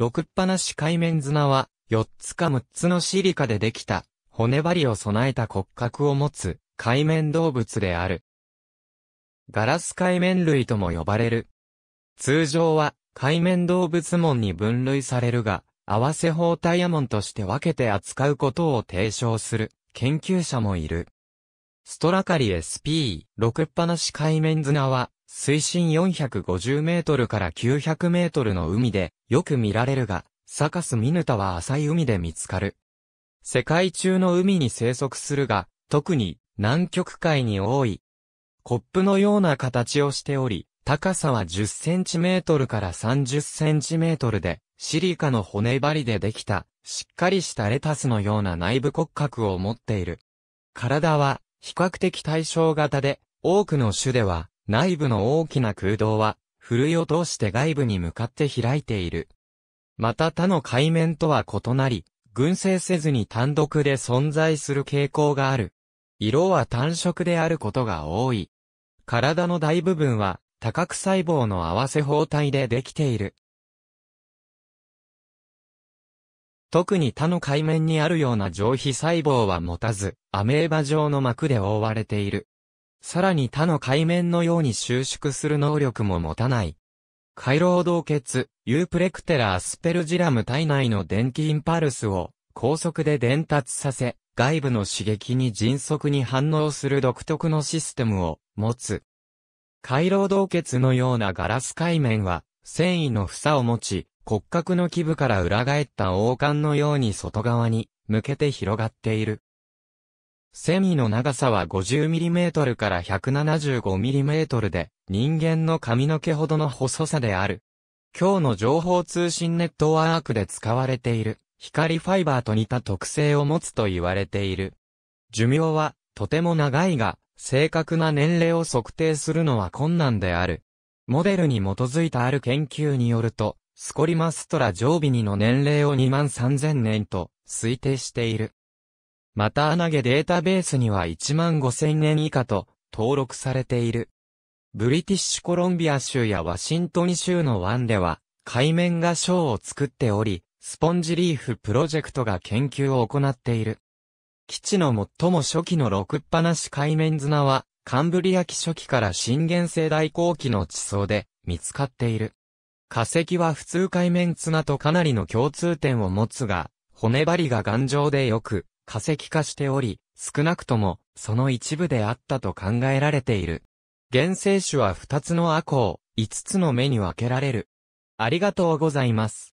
六っ放し海面砂は、四つか六つのシリカでできた、骨張りを備えた骨格を持つ、海面動物である。ガラス海面類とも呼ばれる。通常は、海面動物門に分類されるが、合わせ法タイヤ門として分けて扱うことを提唱する、研究者もいる。ストラカリ SP、六っ放し海面砂は、水深450メートルから900メートルの海でよく見られるが、サカスミヌタは浅い海で見つかる。世界中の海に生息するが、特に南極海に多い。コップのような形をしており、高さは10センチメートルから30センチメートルで、シリカの骨張りでできた、しっかりしたレタスのような内部骨格を持っている。体は比較的対象型で、多くの種では内部の大きな空洞は、ふるいを通して外部に向かって開いている。また他の海面とは異なり、群生せずに単独で存在する傾向がある。色は単色であることが多い。体の大部分は多角細胞の合わせ包帯でできている。特に他の海面にあるような上皮細胞は持たず、アメーバ状の膜で覆われている。さらに他の海面のように収縮する能力も持たない。回廊洞血、ユープレクテラ・アスペルジラム体内の電気インパルスを高速で伝達させ、外部の刺激に迅速に反応する独特のシステムを持つ。回廊洞血のようなガラス海面は、繊維の房を持ち、骨格の基部から裏返った王冠のように外側に向けて広がっている。繊維の長さは 50mm から 175mm で、人間の髪の毛ほどの細さである。今日の情報通信ネットワークで使われている、光ファイバーと似た特性を持つと言われている。寿命は、とても長いが、正確な年齢を測定するのは困難である。モデルに基づいたある研究によると、スコリマストラ常備にの年齢を2万3000年と推定している。また穴毛データベースには1万5000円以下と登録されている。ブリティッシュコロンビア州やワシントン州の湾では海面が章を作っており、スポンジリーフプロジェクトが研究を行っている。基地の最も初期の六っ放し海面砂は、カンブリア紀初期から新元世代後期の地層で見つかっている。化石は普通海面砂とかなりの共通点を持つが、骨張りが頑丈でよく、化石化しており、少なくともその一部であったと考えられている。原生種は二つの亜項、五つの目に分けられる。ありがとうございます。